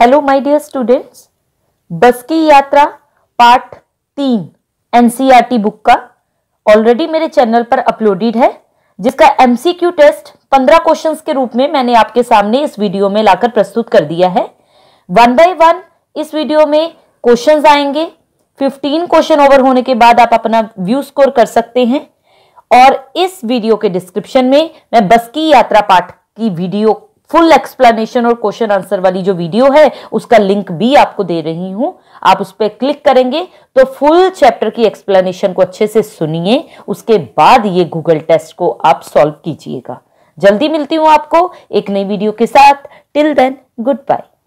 hello my dear students बस की यात्रा पार्ट तीन एनसीईआरटी बुक e का ऑलरेडी मेरे चैनल पर अपलोडेड है जिसका एमसीक्यू टेस्ट पंद्रह क्वेश्चंस के रूप में मैंने आपके सामने इस वीडियो में लाकर प्रस्तुत कर दिया है वन बाय वन इस वीडियो में क्वेश्चंस आएंगे फिफ्टीन क्वेश्चन ओवर होने के बाद आप अपना व्यू स्कोर कर सकते हैं और इस वीडियो के डिस्क्रिप्शन में मैं बस की यात्रा पाठ की वीडियो फुल एक्सप्लेनेशन और क्वेश्चन आंसर वाली जो वीडियो है उसका लिंक भी आपको दे रही हूं आप उस पर क्लिक करेंगे तो फुल चैप्टर की एक्सप्लेनेशन को अच्छे से सुनिए उसके बाद ये गूगल टेस्ट को आप सॉल्व कीजिएगा जल्दी मिलती हूँ आपको एक नई वीडियो के साथ टिल देन गुड बाय